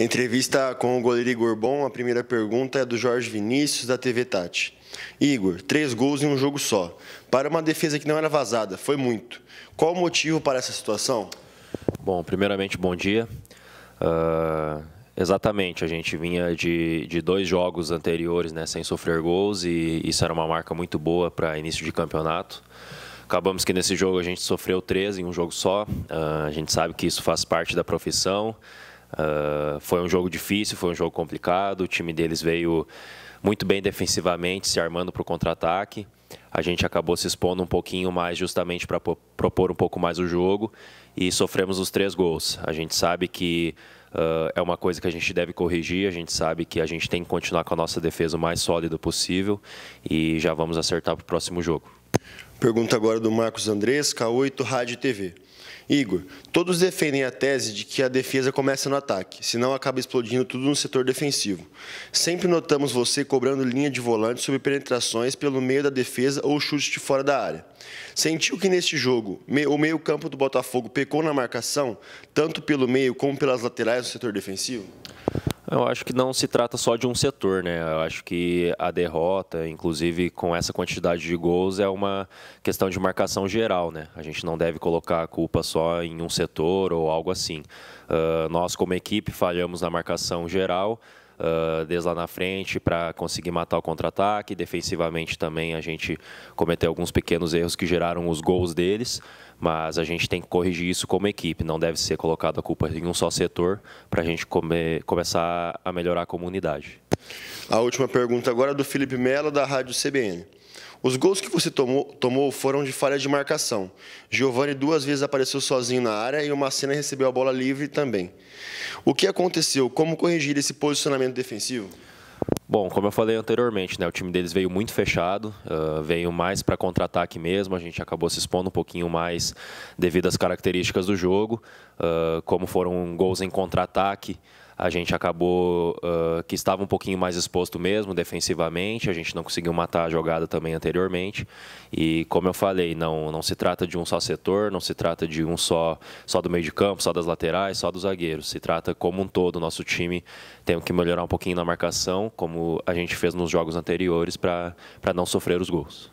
Entrevista com o goleiro Igor Bom. A primeira pergunta é do Jorge Vinícius, da TV Tati. Igor, três gols em um jogo só. Para uma defesa que não era vazada, foi muito. Qual o motivo para essa situação? Bom, primeiramente, bom dia. Uh, exatamente, a gente vinha de, de dois jogos anteriores né, sem sofrer gols e isso era uma marca muito boa para início de campeonato. Acabamos que nesse jogo a gente sofreu três em um jogo só. Uh, a gente sabe que isso faz parte da profissão. Ah, foi um jogo difícil, foi um jogo complicado. O time deles veio muito bem defensivamente, se armando para o contra-ataque. A gente acabou se expondo um pouquinho mais, justamente para propor um pouco mais o jogo e sofremos os três gols. A gente sabe que uh, é uma coisa que a gente deve corrigir, a gente sabe que a gente tem que continuar com a nossa defesa o mais sólida possível e já vamos acertar para o próximo jogo. Pergunta agora do Marcos Andrés, K8 Rádio e TV. Igor, todos defendem a tese de que a defesa começa no ataque, senão acaba explodindo tudo no setor defensivo. Sempre notamos você cobrando linha de volante sob penetrações pelo meio da defesa ou chute de fora da área. Sentiu que neste jogo o meio-campo do Botafogo pecou na marcação, tanto pelo meio como pelas laterais do setor defensivo? Eu acho que não se trata só de um setor, né? Eu acho que a derrota, inclusive com essa quantidade de gols, é uma questão de marcação geral, né? A gente não deve colocar a culpa só em um setor ou algo assim. Uh, nós, como equipe, falhamos na marcação geral uh, desde lá na frente para conseguir matar o contra-ataque. Defensivamente também a gente cometeu alguns pequenos erros que geraram os gols deles, mas a gente tem que corrigir isso como equipe. Não deve ser colocada a culpa em um só setor para a gente come, começar a melhorar a comunidade. A última pergunta agora é do Felipe Melo, da Rádio CBN. Os gols que você tomou, tomou foram de falha de marcação. Giovani duas vezes apareceu sozinho na área e o Massena recebeu a bola livre também. O que aconteceu? Como corrigir esse posicionamento defensivo? Bom, como eu falei anteriormente, né, o time deles veio muito fechado, uh, veio mais para contra-ataque mesmo, a gente acabou se expondo um pouquinho mais devido às características do jogo, uh, como foram gols em contra-ataque, a gente acabou uh, que estava um pouquinho mais exposto mesmo defensivamente, a gente não conseguiu matar a jogada também anteriormente. E como eu falei, não, não se trata de um só setor, não se trata de um só, só do meio de campo, só das laterais, só dos zagueiros. Se trata como um todo, nosso time tem que melhorar um pouquinho na marcação, como a gente fez nos jogos anteriores, para não sofrer os gols.